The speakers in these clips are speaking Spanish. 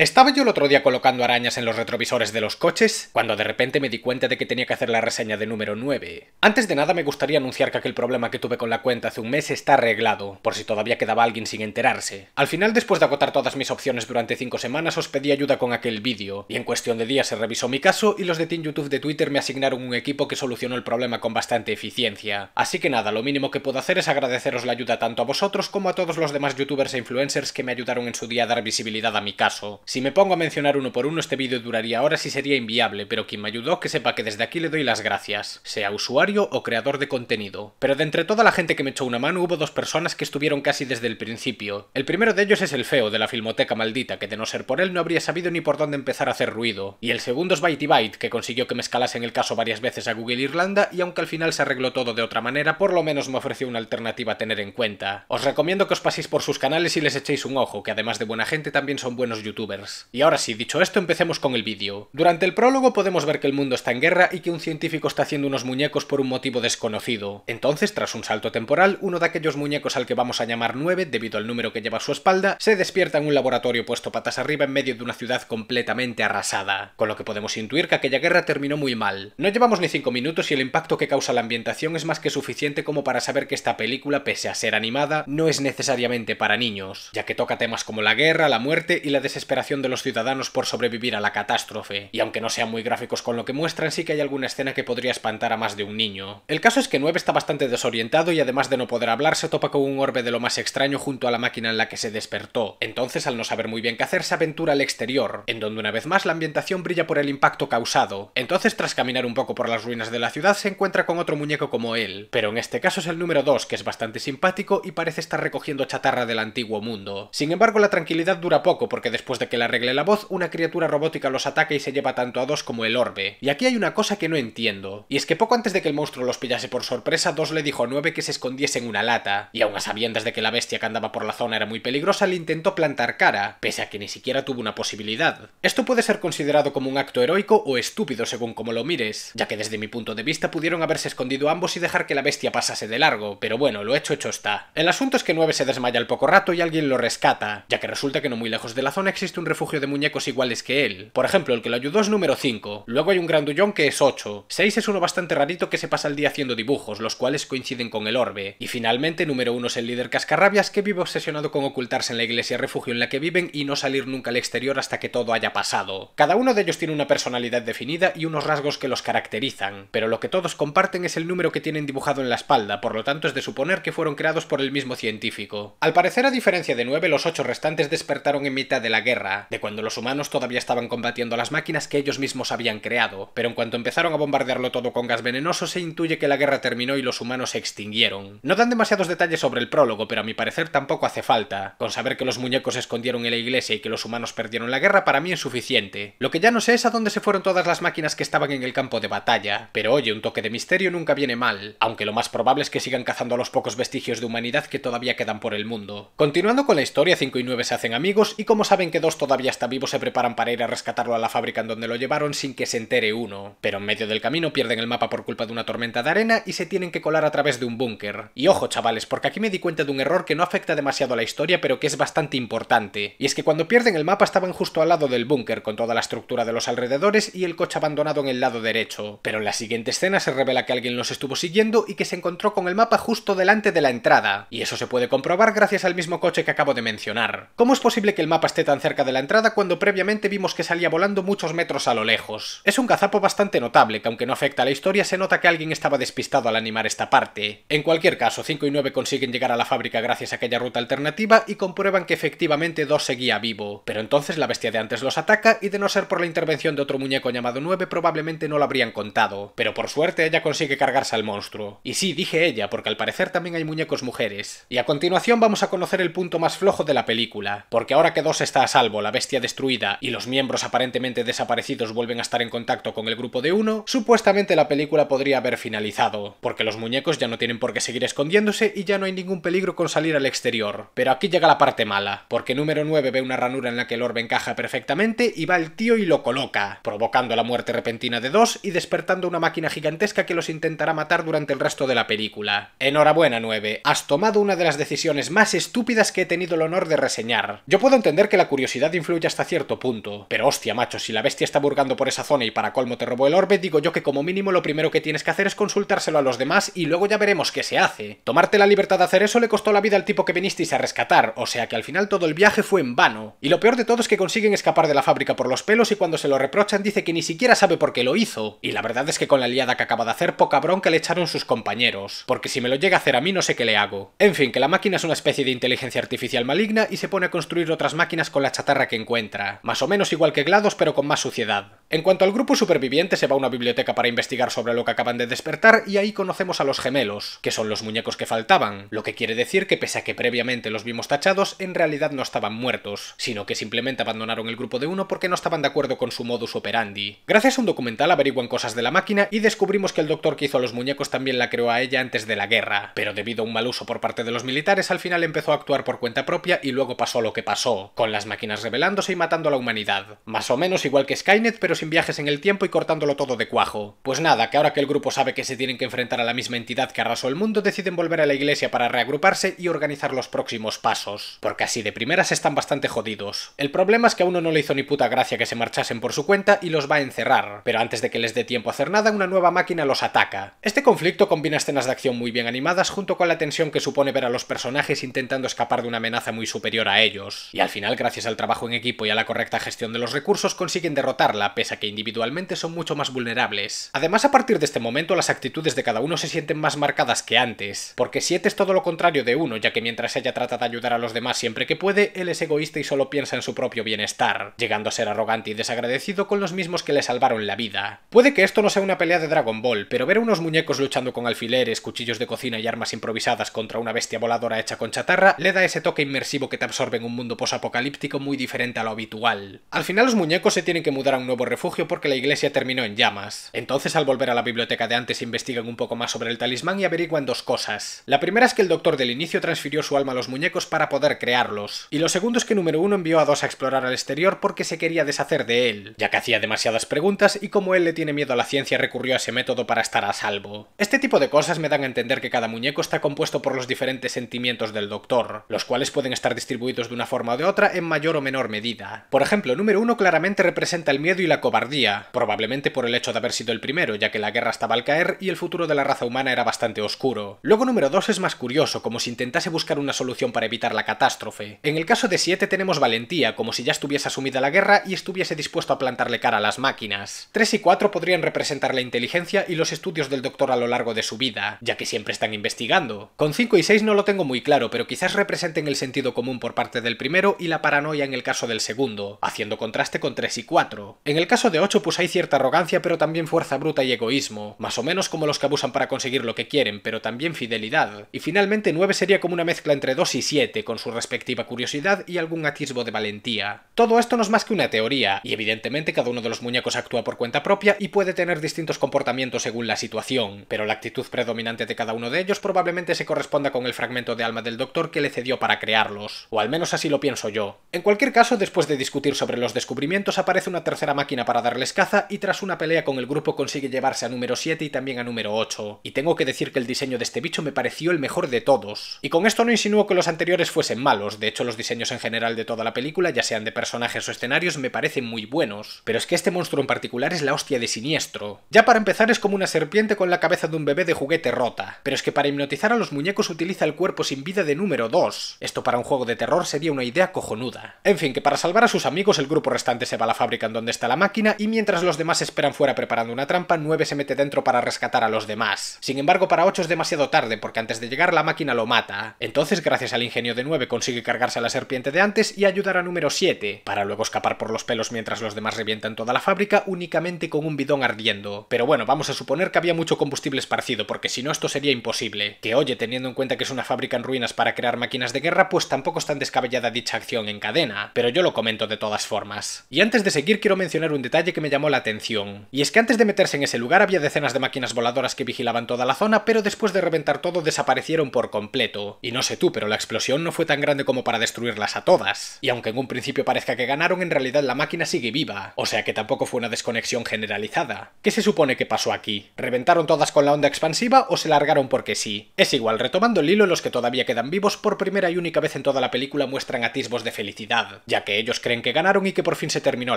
Estaba yo el otro día colocando arañas en los retrovisores de los coches cuando de repente me di cuenta de que tenía que hacer la reseña de número 9. Antes de nada me gustaría anunciar que aquel problema que tuve con la cuenta hace un mes está arreglado, por si todavía quedaba alguien sin enterarse. Al final, después de agotar todas mis opciones durante 5 semanas, os pedí ayuda con aquel vídeo, y en cuestión de días se revisó mi caso y los de Team YouTube de Twitter me asignaron un equipo que solucionó el problema con bastante eficiencia. Así que nada, lo mínimo que puedo hacer es agradeceros la ayuda tanto a vosotros como a todos los demás youtubers e influencers que me ayudaron en su día a dar visibilidad a mi caso. Si me pongo a mencionar uno por uno, este vídeo duraría horas y sería inviable, pero quien me ayudó que sepa que desde aquí le doy las gracias, sea usuario o creador de contenido. Pero de entre toda la gente que me echó una mano hubo dos personas que estuvieron casi desde el principio. El primero de ellos es el feo de la filmoteca maldita, que de no ser por él no habría sabido ni por dónde empezar a hacer ruido. Y el segundo es Bitey que consiguió que me escalasen el caso varias veces a Google Irlanda y aunque al final se arregló todo de otra manera, por lo menos me ofreció una alternativa a tener en cuenta. Os recomiendo que os paséis por sus canales y les echéis un ojo, que además de buena gente también son buenos youtubers y ahora sí, dicho esto, empecemos con el vídeo. Durante el prólogo podemos ver que el mundo está en guerra y que un científico está haciendo unos muñecos por un motivo desconocido. Entonces, tras un salto temporal, uno de aquellos muñecos al que vamos a llamar 9, debido al número que lleva a su espalda, se despierta en un laboratorio puesto patas arriba en medio de una ciudad completamente arrasada. Con lo que podemos intuir que aquella guerra terminó muy mal. No llevamos ni 5 minutos y el impacto que causa la ambientación es más que suficiente como para saber que esta película, pese a ser animada, no es necesariamente para niños, ya que toca temas como la guerra, la muerte y la desesperación de los ciudadanos por sobrevivir a la catástrofe, y aunque no sean muy gráficos con lo que muestran, sí que hay alguna escena que podría espantar a más de un niño. El caso es que 9 está bastante desorientado y además de no poder hablar, se topa con un orbe de lo más extraño junto a la máquina en la que se despertó. Entonces, al no saber muy bien qué hacer, se aventura al exterior, en donde una vez más la ambientación brilla por el impacto causado. Entonces, tras caminar un poco por las ruinas de la ciudad, se encuentra con otro muñeco como él, pero en este caso es el número 2, que es bastante simpático y parece estar recogiendo chatarra del antiguo mundo. Sin embargo, la tranquilidad dura poco porque después de que le arregle la voz, una criatura robótica los ataca y se lleva tanto a dos como el orbe. Y aquí hay una cosa que no entiendo, y es que poco antes de que el monstruo los pillase por sorpresa, dos le dijo a nueve que se escondiese en una lata, y aun a sabiendas de que la bestia que andaba por la zona era muy peligrosa, le intentó plantar cara, pese a que ni siquiera tuvo una posibilidad. Esto puede ser considerado como un acto heroico o estúpido según como lo mires, ya que desde mi punto de vista pudieron haberse escondido ambos y dejar que la bestia pasase de largo, pero bueno, lo hecho hecho está. El asunto es que Nueve se desmaya al poco rato y alguien lo rescata, ya que resulta que no muy lejos de la zona existe un refugio de muñecos iguales que él. Por ejemplo, el que lo ayudó es número 5, luego hay un grandullón que es 8, 6 es uno bastante rarito que se pasa el día haciendo dibujos, los cuales coinciden con el orbe, y finalmente número 1 es el líder cascarrabias que vive obsesionado con ocultarse en la iglesia refugio en la que viven y no salir nunca al exterior hasta que todo haya pasado. Cada uno de ellos tiene una personalidad definida y unos rasgos que los caracterizan, pero lo que todos comparten es el número que tienen dibujado en la espalda, por lo tanto es de suponer que fueron creados por el mismo científico. Al parecer, a diferencia de 9, los 8 restantes despertaron en mitad de la guerra, de cuando los humanos todavía estaban combatiendo las máquinas que ellos mismos habían creado, pero en cuanto empezaron a bombardearlo todo con gas venenoso se intuye que la guerra terminó y los humanos se extinguieron. No dan demasiados detalles sobre el prólogo, pero a mi parecer tampoco hace falta. Con saber que los muñecos se escondieron en la iglesia y que los humanos perdieron la guerra para mí es suficiente. Lo que ya no sé es a dónde se fueron todas las máquinas que estaban en el campo de batalla, pero oye, un toque de misterio nunca viene mal, aunque lo más probable es que sigan cazando a los pocos vestigios de humanidad que todavía quedan por el mundo. Continuando con la historia, 5 y 9 se hacen amigos y como saben que dos todavía está vivo se preparan para ir a rescatarlo a la fábrica en donde lo llevaron sin que se entere uno. Pero en medio del camino pierden el mapa por culpa de una tormenta de arena y se tienen que colar a través de un búnker. Y ojo chavales, porque aquí me di cuenta de un error que no afecta demasiado a la historia pero que es bastante importante. Y es que cuando pierden el mapa estaban justo al lado del búnker con toda la estructura de los alrededores y el coche abandonado en el lado derecho. Pero en la siguiente escena se revela que alguien los estuvo siguiendo y que se encontró con el mapa justo delante de la entrada. Y eso se puede comprobar gracias al mismo coche que acabo de mencionar. ¿Cómo es posible que el mapa esté tan cerca de la entrada cuando previamente vimos que salía volando muchos metros a lo lejos. Es un gazapo bastante notable, que aunque no afecta a la historia, se nota que alguien estaba despistado al animar esta parte. En cualquier caso, 5 y 9 consiguen llegar a la fábrica gracias a aquella ruta alternativa y comprueban que efectivamente 2 seguía vivo. Pero entonces la bestia de antes los ataca y de no ser por la intervención de otro muñeco llamado 9 probablemente no lo habrían contado. Pero por suerte ella consigue cargarse al monstruo. Y sí, dije ella, porque al parecer también hay muñecos mujeres. Y a continuación vamos a conocer el punto más flojo de la película, porque ahora que 2 está a salvo la bestia destruida y los miembros aparentemente desaparecidos vuelven a estar en contacto con el grupo de uno, supuestamente la película podría haber finalizado, porque los muñecos ya no tienen por qué seguir escondiéndose y ya no hay ningún peligro con salir al exterior. Pero aquí llega la parte mala, porque número 9 ve una ranura en la que el orbe encaja perfectamente y va el tío y lo coloca, provocando la muerte repentina de dos y despertando una máquina gigantesca que los intentará matar durante el resto de la película. Enhorabuena 9, has tomado una de las decisiones más estúpidas que he tenido el honor de reseñar. Yo puedo entender que la curiosidad influye hasta cierto punto. Pero hostia, macho, si la bestia está burgando por esa zona y para colmo te robó el orbe, digo yo que como mínimo lo primero que tienes que hacer es consultárselo a los demás y luego ya veremos qué se hace. Tomarte la libertad de hacer eso le costó la vida al tipo que vinisteis a rescatar, o sea que al final todo el viaje fue en vano. Y lo peor de todo es que consiguen escapar de la fábrica por los pelos y cuando se lo reprochan dice que ni siquiera sabe por qué lo hizo. Y la verdad es que con la liada que acaba de hacer, poca bronca le echaron sus compañeros. Porque si me lo llega a hacer a mí no sé qué le hago. En fin, que la máquina es una especie de inteligencia artificial maligna y se pone a construir otras máquinas con la chatarra que encuentra, más o menos igual que GLaDOS pero con más suciedad. En cuanto al grupo superviviente, se va a una biblioteca para investigar sobre lo que acaban de despertar y ahí conocemos a los gemelos, que son los muñecos que faltaban, lo que quiere decir que pese a que previamente los vimos tachados, en realidad no estaban muertos, sino que simplemente abandonaron el grupo de uno porque no estaban de acuerdo con su modus operandi. Gracias a un documental averiguan cosas de la máquina y descubrimos que el doctor que hizo a los muñecos también la creó a ella antes de la guerra, pero debido a un mal uso por parte de los militares al final empezó a actuar por cuenta propia y luego pasó lo que pasó, con las máquinas revelándose y matando a la humanidad. Más o menos igual que Skynet, pero sin viajes en el tiempo y cortándolo todo de cuajo. Pues nada, que ahora que el grupo sabe que se tienen que enfrentar a la misma entidad que arrasó el mundo, deciden volver a la iglesia para reagruparse y organizar los próximos pasos. Porque así de primeras están bastante jodidos. El problema es que a uno no le hizo ni puta gracia que se marchasen por su cuenta y los va a encerrar. Pero antes de que les dé tiempo a hacer nada, una nueva máquina los ataca. Este conflicto combina escenas de acción muy bien animadas junto con la tensión que supone ver a los personajes intentando escapar de una amenaza muy superior a ellos. Y al final, gracias al trabajo bajo en equipo y a la correcta gestión de los recursos consiguen derrotarla, pese a que individualmente son mucho más vulnerables. Además, a partir de este momento las actitudes de cada uno se sienten más marcadas que antes, porque siete es todo lo contrario de uno, ya que mientras ella trata de ayudar a los demás siempre que puede, él es egoísta y solo piensa en su propio bienestar, llegando a ser arrogante y desagradecido con los mismos que le salvaron la vida. Puede que esto no sea una pelea de Dragon Ball, pero ver a unos muñecos luchando con alfileres, cuchillos de cocina y armas improvisadas contra una bestia voladora hecha con chatarra le da ese toque inmersivo que te absorbe en un mundo posapocalíptico muy diferente a lo habitual. Al final los muñecos se tienen que mudar a un nuevo refugio porque la iglesia terminó en llamas. Entonces al volver a la biblioteca de antes investigan un poco más sobre el talismán y averiguan dos cosas. La primera es que el doctor del inicio transfirió su alma a los muñecos para poder crearlos. Y lo segundo es que número uno envió a dos a explorar al exterior porque se quería deshacer de él, ya que hacía demasiadas preguntas y como él le tiene miedo a la ciencia recurrió a ese método para estar a salvo. Este tipo de cosas me dan a entender que cada muñeco está compuesto por los diferentes sentimientos del doctor, los cuales pueden estar distribuidos de una forma o de otra en mayor o menor medida. Por ejemplo, número 1 claramente representa el miedo y la cobardía, probablemente por el hecho de haber sido el primero, ya que la guerra estaba al caer y el futuro de la raza humana era bastante oscuro. Luego número 2 es más curioso, como si intentase buscar una solución para evitar la catástrofe. En el caso de 7 tenemos valentía, como si ya estuviese asumida la guerra y estuviese dispuesto a plantarle cara a las máquinas. 3 y 4 podrían representar la inteligencia y los estudios del doctor a lo largo de su vida, ya que siempre están investigando. Con 5 y 6 no lo tengo muy claro, pero quizás representen el sentido común por parte del primero y la paranoia en el el caso del segundo, haciendo contraste con 3 y 4. En el caso de 8 pues hay cierta arrogancia pero también fuerza bruta y egoísmo, más o menos como los que abusan para conseguir lo que quieren, pero también fidelidad. Y finalmente 9 sería como una mezcla entre 2 y 7, con su respectiva curiosidad y algún atisbo de valentía. Todo esto no es más que una teoría, y evidentemente cada uno de los muñecos actúa por cuenta propia y puede tener distintos comportamientos según la situación, pero la actitud predominante de cada uno de ellos probablemente se corresponda con el fragmento de alma del doctor que le cedió para crearlos, o al menos así lo pienso yo. En cualquier este caso, después de discutir sobre los descubrimientos, aparece una tercera máquina para darles caza y tras una pelea con el grupo consigue llevarse a número 7 y también a número 8. Y tengo que decir que el diseño de este bicho me pareció el mejor de todos. Y con esto no insinúo que los anteriores fuesen malos, de hecho los diseños en general de toda la película, ya sean de personajes o escenarios, me parecen muy buenos. Pero es que este monstruo en particular es la hostia de siniestro. Ya para empezar es como una serpiente con la cabeza de un bebé de juguete rota. Pero es que para hipnotizar a los muñecos utiliza el cuerpo sin vida de número 2. Esto para un juego de terror sería una idea cojonuda fin, que para salvar a sus amigos el grupo restante se va a la fábrica en donde está la máquina y mientras los demás esperan fuera preparando una trampa, 9 se mete dentro para rescatar a los demás. Sin embargo, para 8 es demasiado tarde porque antes de llegar la máquina lo mata. Entonces, gracias al ingenio de 9, consigue cargarse a la serpiente de antes y ayudar a número 7, para luego escapar por los pelos mientras los demás revientan toda la fábrica únicamente con un bidón ardiendo. Pero bueno, vamos a suponer que había mucho combustible esparcido porque si no esto sería imposible. Que oye, teniendo en cuenta que es una fábrica en ruinas para crear máquinas de guerra, pues tampoco es tan descabellada dicha acción en cadena. Ah, pero yo lo comento de todas formas. Y antes de seguir quiero mencionar un detalle que me llamó la atención, y es que antes de meterse en ese lugar había decenas de máquinas voladoras que vigilaban toda la zona, pero después de reventar todo desaparecieron por completo. Y no sé tú, pero la explosión no fue tan grande como para destruirlas a todas. Y aunque en un principio parezca que ganaron, en realidad la máquina sigue viva, o sea que tampoco fue una desconexión generalizada. ¿Qué se supone que pasó aquí? ¿Reventaron todas con la onda expansiva o se largaron porque sí? Es igual, retomando el hilo, los que todavía quedan vivos por primera y única vez en toda la película muestran atisbos de felicidad ya que ellos creen que ganaron y que por fin se terminó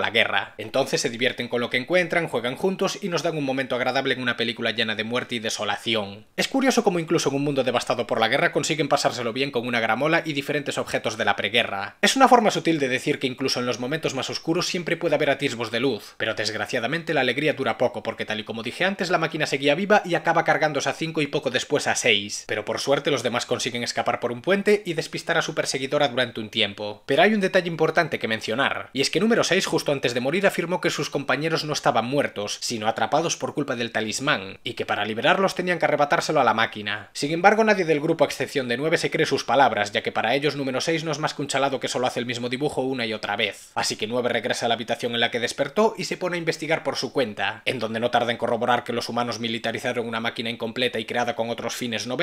la guerra. Entonces se divierten con lo que encuentran, juegan juntos y nos dan un momento agradable en una película llena de muerte y desolación. Es curioso cómo incluso en un mundo devastado por la guerra consiguen pasárselo bien con una gramola y diferentes objetos de la preguerra. Es una forma sutil de decir que incluso en los momentos más oscuros siempre puede haber atisbos de luz, pero desgraciadamente la alegría dura poco porque tal y como dije antes la máquina seguía viva y acaba cargándose a 5 y poco después a 6, pero por suerte los demás consiguen escapar por un puente y despistar a su perseguidora durante un tiempo. Pero hay un detalle importante que mencionar, y es que número 6 justo antes de morir afirmó que sus compañeros no estaban muertos, sino atrapados por culpa del talismán, y que para liberarlos tenían que arrebatárselo a la máquina. Sin embargo, nadie del grupo a excepción de 9 se cree sus palabras, ya que para ellos número 6 no es más que un chalado que solo hace el mismo dibujo una y otra vez. Así que 9 regresa a la habitación en la que despertó y se pone a investigar por su cuenta, en donde no tarda en corroborar que los humanos militarizaron una máquina incompleta y creada con otros fines no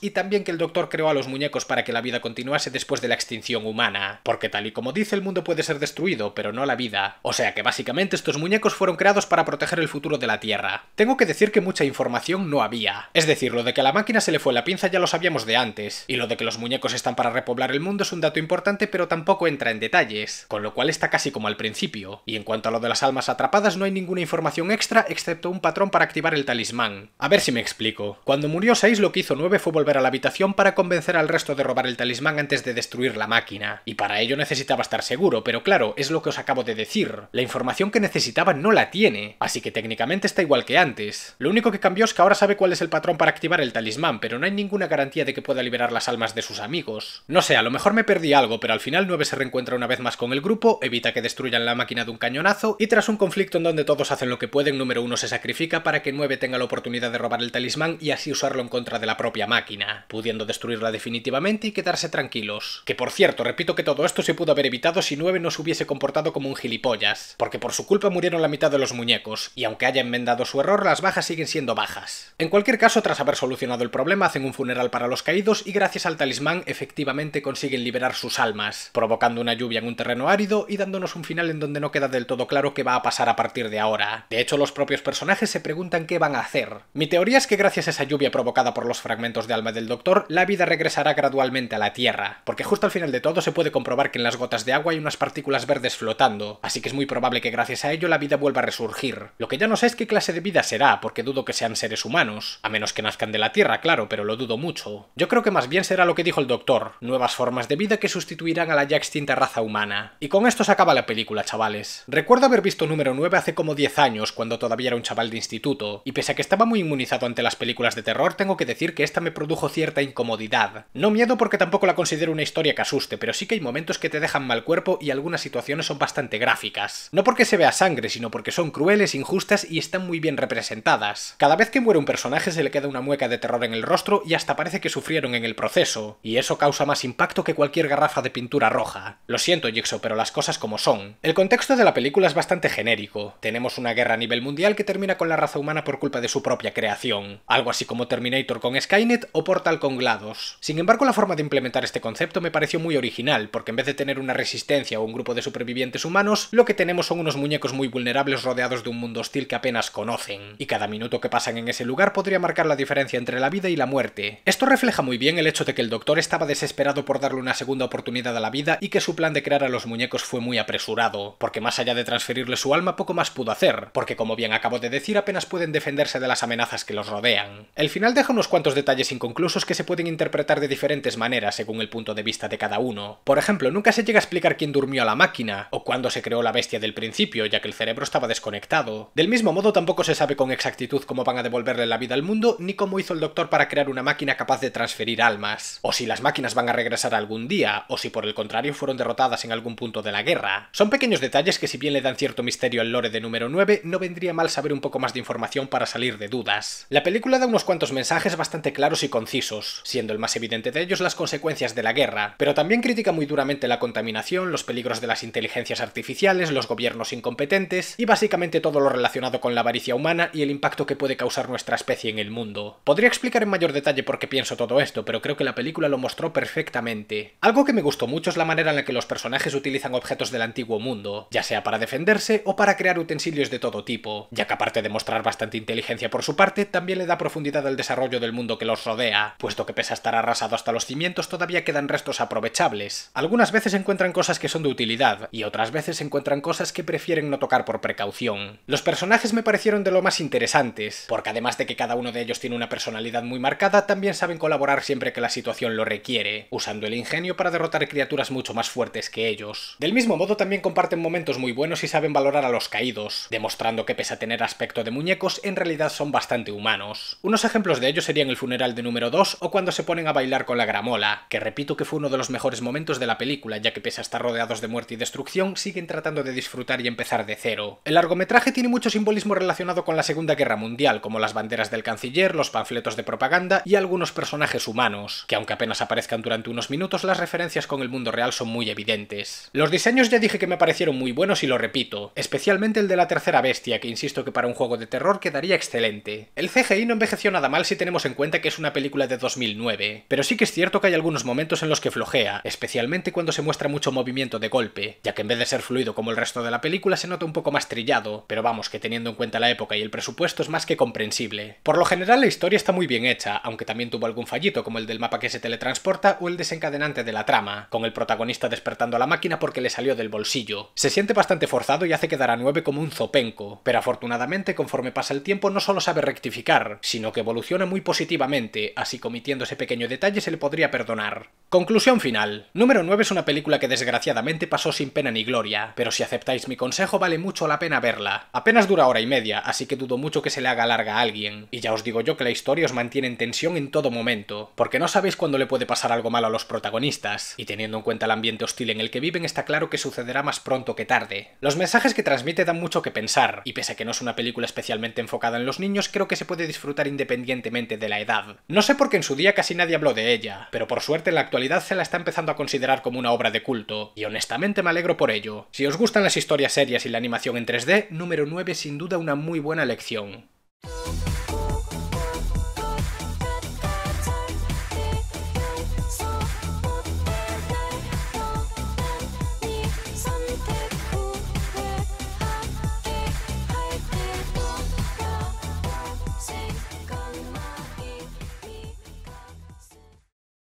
y también que el doctor creó a los muñecos para que la vida continuase después de la extinción humana, porque tal y como como dice, el mundo puede ser destruido, pero no la vida. O sea que básicamente estos muñecos fueron creados para proteger el futuro de la Tierra. Tengo que decir que mucha información no había. Es decir, lo de que a la máquina se le fue la pinza ya lo sabíamos de antes, y lo de que los muñecos están para repoblar el mundo es un dato importante pero tampoco entra en detalles, con lo cual está casi como al principio. Y en cuanto a lo de las almas atrapadas no hay ninguna información extra excepto un patrón para activar el talismán. A ver si me explico. Cuando murió 6 lo que hizo 9 fue volver a la habitación para convencer al resto de robar el talismán antes de destruir la máquina, y para ello necesitaba a estar seguro, pero claro, es lo que os acabo de decir. La información que necesitaba no la tiene, así que técnicamente está igual que antes. Lo único que cambió es que ahora sabe cuál es el patrón para activar el talismán, pero no hay ninguna garantía de que pueda liberar las almas de sus amigos. No sé, a lo mejor me perdí algo, pero al final 9 se reencuentra una vez más con el grupo, evita que destruyan la máquina de un cañonazo, y tras un conflicto en donde todos hacen lo que pueden, número 1 se sacrifica para que 9 tenga la oportunidad de robar el talismán y así usarlo en contra de la propia máquina, pudiendo destruirla definitivamente y quedarse tranquilos. Que por cierto, repito que todo esto se pudo haber evitado si 9 no se hubiese comportado como un gilipollas, porque por su culpa murieron la mitad de los muñecos, y aunque haya enmendado su error, las bajas siguen siendo bajas. En cualquier caso, tras haber solucionado el problema, hacen un funeral para los caídos y gracias al talismán efectivamente consiguen liberar sus almas, provocando una lluvia en un terreno árido y dándonos un final en donde no queda del todo claro qué va a pasar a partir de ahora. De hecho, los propios personajes se preguntan qué van a hacer. Mi teoría es que gracias a esa lluvia provocada por los fragmentos de alma del Doctor, la vida regresará gradualmente a la Tierra, porque justo al final de todo se puede comprobar que en las gotas de agua y unas partículas verdes flotando, así que es muy probable que gracias a ello la vida vuelva a resurgir. Lo que ya no sé es qué clase de vida será, porque dudo que sean seres humanos, a menos que nazcan de la Tierra, claro, pero lo dudo mucho. Yo creo que más bien será lo que dijo el doctor, nuevas formas de vida que sustituirán a la ya extinta raza humana. Y con esto se acaba la película, chavales. Recuerdo haber visto número 9 hace como 10 años, cuando todavía era un chaval de instituto, y pese a que estaba muy inmunizado ante las películas de terror, tengo que decir que esta me produjo cierta incomodidad. No miedo porque tampoco la considero una historia que asuste, pero sí que hay momentos que te dejan mal cuerpo y algunas situaciones son bastante gráficas. No porque se vea sangre, sino porque son crueles, injustas y están muy bien representadas. Cada vez que muere un personaje se le queda una mueca de terror en el rostro y hasta parece que sufrieron en el proceso, y eso causa más impacto que cualquier garrafa de pintura roja. Lo siento, Jigsaw, pero las cosas como son. El contexto de la película es bastante genérico. Tenemos una guerra a nivel mundial que termina con la raza humana por culpa de su propia creación, algo así como Terminator con Skynet o Portal con GLaDOS. Sin embargo, la forma de implementar este concepto me pareció muy original, porque en vez de tener un una resistencia o un grupo de supervivientes humanos, lo que tenemos son unos muñecos muy vulnerables rodeados de un mundo hostil que apenas conocen, y cada minuto que pasan en ese lugar podría marcar la diferencia entre la vida y la muerte. Esto refleja muy bien el hecho de que el Doctor estaba desesperado por darle una segunda oportunidad a la vida y que su plan de crear a los muñecos fue muy apresurado, porque más allá de transferirle su alma poco más pudo hacer, porque como bien acabo de decir apenas pueden defenderse de las amenazas que los rodean. El final deja unos cuantos detalles inconclusos que se pueden interpretar de diferentes maneras según el punto de vista de cada uno. Por ejemplo, nunca se llega explicar quién durmió a la máquina, o cuándo se creó la bestia del principio, ya que el cerebro estaba desconectado. Del mismo modo, tampoco se sabe con exactitud cómo van a devolverle la vida al mundo, ni cómo hizo el Doctor para crear una máquina capaz de transferir almas, o si las máquinas van a regresar algún día, o si por el contrario fueron derrotadas en algún punto de la guerra. Son pequeños detalles que si bien le dan cierto misterio al lore de número 9, no vendría mal saber un poco más de información para salir de dudas. La película da unos cuantos mensajes bastante claros y concisos, siendo el más evidente de ellos las consecuencias de la guerra, pero también critica muy duramente la contaminación los peligros de las inteligencias artificiales, los gobiernos incompetentes y básicamente todo lo relacionado con la avaricia humana y el impacto que puede causar nuestra especie en el mundo. Podría explicar en mayor detalle por qué pienso todo esto, pero creo que la película lo mostró perfectamente. Algo que me gustó mucho es la manera en la que los personajes utilizan objetos del antiguo mundo, ya sea para defenderse o para crear utensilios de todo tipo, ya que aparte de mostrar bastante inteligencia por su parte, también le da profundidad al desarrollo del mundo que los rodea, puesto que pese a estar arrasado hasta los cimientos todavía quedan restos aprovechables. Algunas veces encuentro encuentran cosas que son de utilidad, y otras veces encuentran cosas que prefieren no tocar por precaución. Los personajes me parecieron de lo más interesantes, porque además de que cada uno de ellos tiene una personalidad muy marcada, también saben colaborar siempre que la situación lo requiere, usando el ingenio para derrotar criaturas mucho más fuertes que ellos. Del mismo modo también comparten momentos muy buenos y saben valorar a los caídos, demostrando que pese a tener aspecto de muñecos, en realidad son bastante humanos. Unos ejemplos de ello serían el funeral de número 2 o cuando se ponen a bailar con la gramola, que repito que fue uno de los mejores momentos de la película, ya que pese a estar rodeados de muerte y destrucción, siguen tratando de disfrutar y empezar de cero. El largometraje tiene mucho simbolismo relacionado con la Segunda Guerra Mundial, como las banderas del canciller, los panfletos de propaganda y algunos personajes humanos, que aunque apenas aparezcan durante unos minutos, las referencias con el mundo real son muy evidentes. Los diseños ya dije que me parecieron muy buenos y lo repito, especialmente el de la tercera bestia, que insisto que para un juego de terror quedaría excelente. El CGI no envejeció nada mal si tenemos en cuenta que es una película de 2009, pero sí que es cierto que hay algunos momentos en los que flojea, especialmente cuando se muestra mucho movimiento de golpe, ya que en vez de ser fluido como el resto de la película se nota un poco más trillado, pero vamos que teniendo en cuenta la época y el presupuesto es más que comprensible. Por lo general la historia está muy bien hecha, aunque también tuvo algún fallito como el del mapa que se teletransporta o el desencadenante de la trama, con el protagonista despertando a la máquina porque le salió del bolsillo. Se siente bastante forzado y hace quedar a 9 como un zopenco, pero afortunadamente conforme pasa el tiempo no solo sabe rectificar, sino que evoluciona muy positivamente, así cometiendo ese pequeño detalle se le podría perdonar. Conclusión final. Número 9 es una película que desgraciadamente pasó sin pena ni gloria, pero si aceptáis mi consejo vale mucho la pena verla. Apenas dura hora y media, así que dudo mucho que se le haga larga a alguien, y ya os digo yo que la historia os mantiene en tensión en todo momento, porque no sabéis cuándo le puede pasar algo malo a los protagonistas, y teniendo en cuenta el ambiente hostil en el que viven está claro que sucederá más pronto que tarde. Los mensajes que transmite dan mucho que pensar, y pese a que no es una película especialmente enfocada en los niños, creo que se puede disfrutar independientemente de la edad. No sé por qué en su día casi nadie habló de ella, pero por suerte en la actualidad se la está empezando a considerar como una obra de culto y honestamente me alegro por ello. Si os gustan las historias serias y la animación en 3D, número 9 es sin duda una muy buena elección.